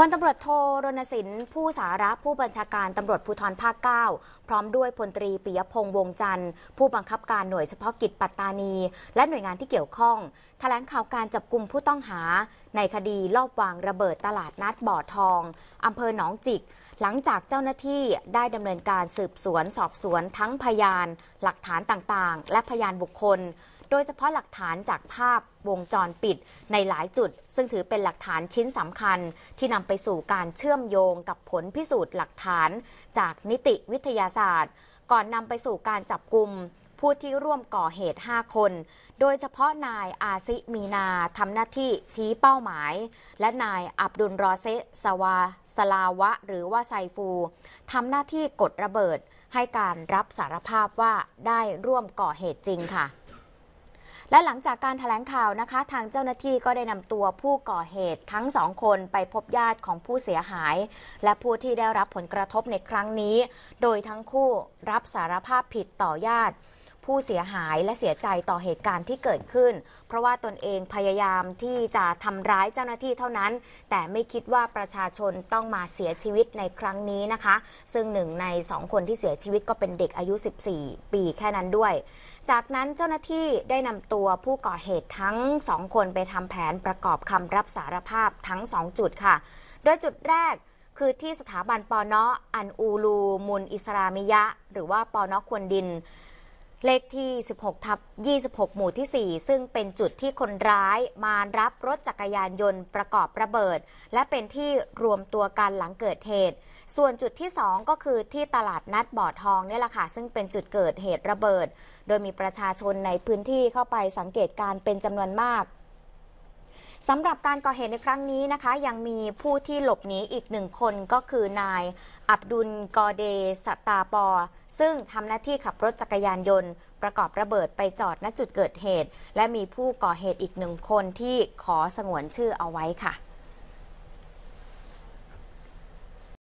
พลตำรวจโทรณสิน ผู้สาระผู้บัญชาการตำรวจภูธรภาค 9 พร้อมด้วยพลตรีปิยพงษ์วงจันทร์ผู้บังคับการหน่วยเฉพาะกิจปัตตานี และหน่วยงานที่เกี่ยวข้องถแถลงข่าวการจับกลุ่มผู้ต้องหา ในคดีลอบวางระเบิดตลาดนัดบ่อทอง อำเภอหนองจิก หลังจากเจ้าหน้าที่ได้ดำเนินการสืบสวนสอบสวนทั้งพยาน หลักฐานต่างๆ และพยานบุคคลโดยเฉพาะหลักฐานจากภาพวงจรปิดในหลายจุด ซึ่งถือเป็นหลักฐานชิ้นสำคัญ ที่นำไปสู่การเชื่อมโยงกับผลพิสูจน์หลักฐาน จากนิติวิทยาศาสตร์ ก่อนนำไปสู่การจับกลุ่มผู้ที่ร่วมก่อเหตุ 5 คน โดยเฉพาะนายอาซิมีนาทำหน้าที่ชี้เป้าหมาย และนายอับดุลรอเซสวาสลาวะหรือว่าไซฟูทำหน้าที่กดระเบิดให้การรับสารภาพว่าได้ร่วมก่อเหตุจริงค่ะและหลังจากการถแถลงข่าวนะคะ ทางเจ้าหน้าที่ก็ได้นำตัวผู้ก่อเหตุทั้งสองคนไปพบญาติของผู้เสียหาย และผู้ที่ได้รับผลกระทบในครั้งนี้ โดยทั้งคู่รับสารภาพผิดต่อญาติผู้เสียหายและเสียใจต่อเหตุการณ์ที่เกิดขึ้น เพราะว่าตนเองพยายามที่จะทำร้ายเจ้าหน้าที่เท่านั้น แต่ไม่คิดว่าประชาชนต้องมาเสียชีวิตในครั้งนี้นะคะ ซึ่งหนึ่งในสองคนที่เสียชีวิตก็เป็นเด็กอายุ 14 ปีแค่นั้นด้วย จากนั้นเจ้าหน้าที่ได้นำตัวผู้ก่อเหตุทั้งสองคนไปทำแผนประกอบคำรับสารภาพทั้งสองจุดค่ะ โดยจุดแรกคือที่สถาบันปอนออันอูลู มุนอิสรามิยะ หรือว่าปอนอควนดินเลขที่ 16 ทับ26 หมู่ที่ 4 ซึ่งเป็นจุดที่คนร้ายมารับรถจักรยานยนต์ประกอบระเบิด และเป็นที่รวมตัวกันหลังเกิดเหตุ ส่วนจุดที่ 2 ก็คือที่ตลาดนัดบ่อทองนี่แหละค่ะซึ่งเป็นจุดเกิดเหตุระเบิดโดยมีประชาชนในพื้นที่เข้าไปสังเกตการเป็นจำนวนมากสำหรับการก่อเหตุในครั้งนี้นะคะ ยังมีผู้ที่หลบหนีอีกหนึ่งคนก็คือนายอับดุลกอเดสตาปอ ซึ่งทำหน้าที่ขับรถจักรยานยนต์ประกอบระเบิดไปจอดณจุดเกิดเหตุ และมีผู้ก่อเหตุอีกหนึ่งคนที่ขอสงวนชื่อเอาไว้ค่ะ